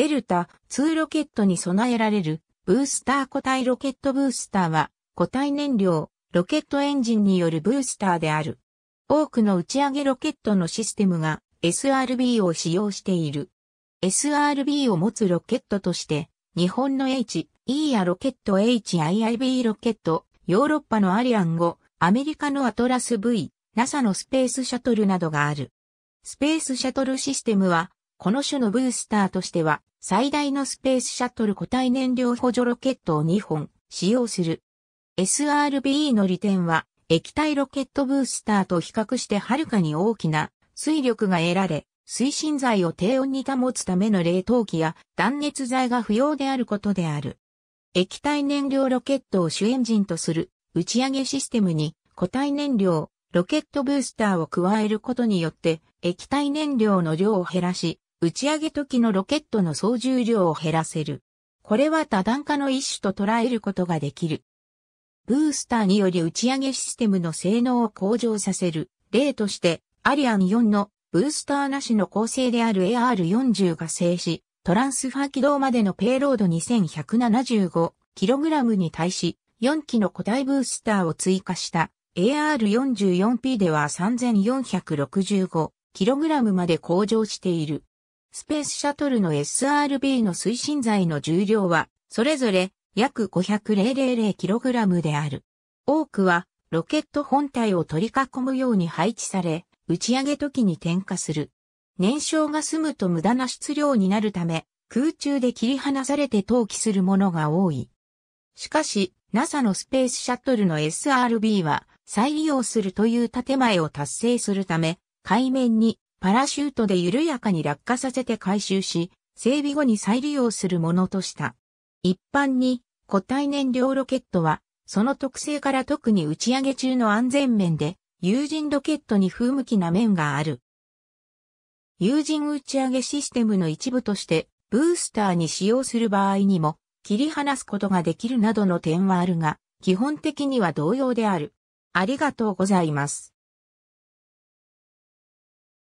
デルタ2ロケットに備えられるブースター固体ロケットブースターは固体燃料、ロケットエンジンによるブースターである。多くの打ち上げロケットのシステムが SRB を使用している。SRB を持つロケットとして、日本の H、E やロケット HIIB ロケット、ヨーロッパのアリアン5、アメリカのアトラス V、NASA のスペースシャトルなどがある。スペースシャトルシステムは、この種のブースターとしては最大のスペースシャトル固体燃料補助ロケットを2本使用する。SRBE の利点は、液体ロケットブースターと比較してはるかに大きな水力が得られ、推進剤を低温に保つための冷凍機や断熱材が不要であることである。液体燃料ロケットを主エンジンとする打ち上げシステムに固体燃料、ロケットブースターを加えることによって液体燃料の量を減らし、打ち上げ時のロケットの総重量を減らせる。これは多段化の一種と捉えることができる。ブースターにより打ち上げシステムの性能を向上させる例として、アリアン4のブースターなしの構成である AR40 が制止、トランスファー軌道までのペイロード 2175kg に対し、4機の個体ブースターを追加した AR44P では 3465kg まで向上している。スペースシャトルの SRB の推進剤の重量は、それぞれ約 500kg である。多くは、ロケット本体を取り囲むように配置され、打ち上げ時に点火する。燃焼が済むと無駄な質量になるため、空中で切り離されて投棄するものが多い。しかし、NASA のスペースシャトルの SRB は、再利用するという建前を達成するため、海面にパラシュートで緩やかに落下させて回収し、整備後に再利用するものとした。一般に固体燃料ロケットは、その特性から特に打ち上げ中の安全面で、有人ロケットに風向きな面がある。有人打ち上げシステムの一部として、ブースターに使用する場合にも、切り離すことができるなどの点はあるが、基本的には同様である。ありがとうございます。